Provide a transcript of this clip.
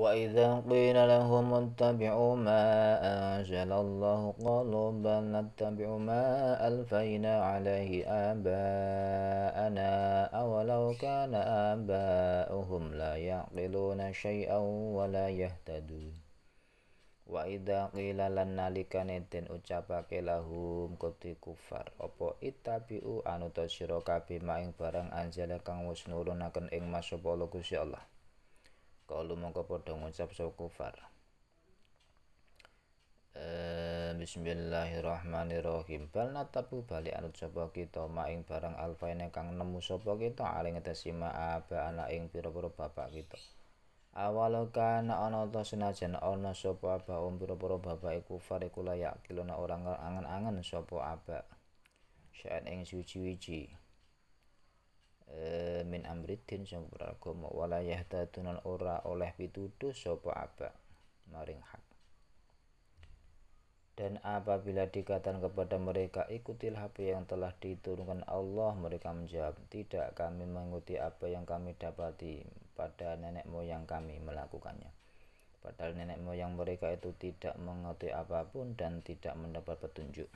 وإذا قيل لهم اتبعوا ما أنزل الله قالوا بل نتبع ما ألفينا عليه آباءنا أولو كان آباؤهم لا يعقلون شيئا ولا يهتدون Waida qila lan nalikane den ucapake lahum kuti kufar opo itabiu anu ta sira kabeh maing barang anjala kang wis nurunaken ing mas Allah kalu mongko padha ngucap sapa kufar eh, bismillahirrahmanirrahim bal natabu bali anut sapa kita maing barang alfaine kang nemu sapa kita aling ngetesi ma aba anak ing pira-pira bapak kita Awalokan ana ana ta ana sapa aba om um, pira-pira bapak iku kufar iku layak kilona orang angan-angan sapa aba syaen ing suci-wiji -suci. Eh, min amridin sing beragama wala yahtatuna ora oleh pituduh sapa apa maring hak dan apabila dikatakan kepada mereka ikutilah apa yang telah diturunkan Allah mereka menjawab tidak kami mengikuti apa yang kami dapati pada nenek moyang kami melakukannya padahal nenek moyang mereka itu tidak mengerti apapun dan tidak mendapat petunjuk